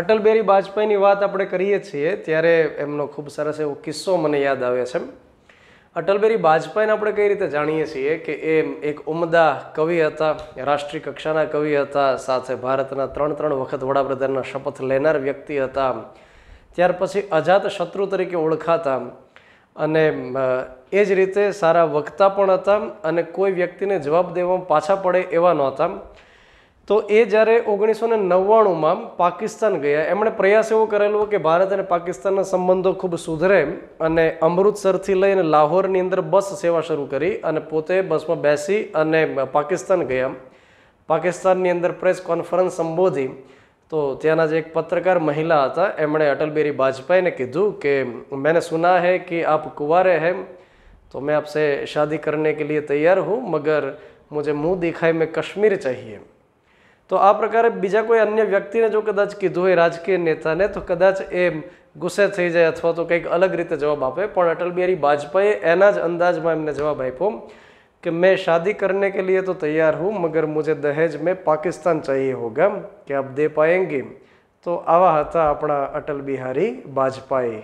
અટલ બિહારી વાજપેયીની વાત આપણે કરીએ છીએ ત્યારે એમનો ખૂબ સરસ એવો કિસ્સો મને યાદ આવે છે અટલ બિહારી વાજપેયીને આપણે કઈ રીતે જાણીએ છીએ કે એ એક ઉમદા કવિ હતા રાષ્ટ્રીય કક્ષાના કવિ હતા સાથે ભારતના ત્રણ ત્રણ વખત વડાપ્રધાનના શપથ લેનાર વ્યક્તિ હતા ત્યાર પછી અજાત શત્રુ તરીકે ઓળખાતા અને એ જ રીતે સારા વક્તા પણ હતા અને કોઈ વ્યક્તિને જવાબ દેવામાં પાછા પડે એવા નહોતા તો એ જ્યારે ઓગણીસો ને નવ્વાણુંમાં પાકિસ્તાન ગયા એમણે પ્રયાસ એવો કરેલો કે ભારત અને પાકિસ્તાનના સંબંધો ખૂબ સુધરે અને અમૃતસરથી લઈને લાહોરની અંદર બસ સેવા શરૂ કરી અને પોતે બસમાં બેસી અને પાકિસ્તાન ગયા પાકિસ્તાનની અંદર પ્રેસ કોન્ફરન્સ સંબોધી તો ત્યાંના જે એક પત્રકાર મહિલા હતા એમણે અટલ બિહારી વાજપેયીને કીધું કે મેને સુના હે કે આપ કુંવારે હૈ તો મેં આપસે શાદી કરને કે લીએ તૈયાર હું મગર મુજે મુંહ દેખાય મેં કશ્મીર ચાહીએ તો આ પ્રકારે બીજા કોઈ અન્ય વ્યક્તિને જો કદાચ કીધું હોય રાજકીય નેતાને તો કદાચ એ ગુસ્સે થઈ જાય અથવા તો કંઈક અલગ રીતે જવાબ આપે પણ અટલ બિહારી વાજપેયી એના જ અંદાજમાં એમને જવાબ આપ્યો કે મેં શાદી કરને કે લીએ તો તૈયાર હું મગર मुझे દહેજ મેં પાકિસ્તાન चाहिए होगा કે આપ દે पाएंगे તો આવા હતા આપણા અટલ બિહારી વાજપાઈ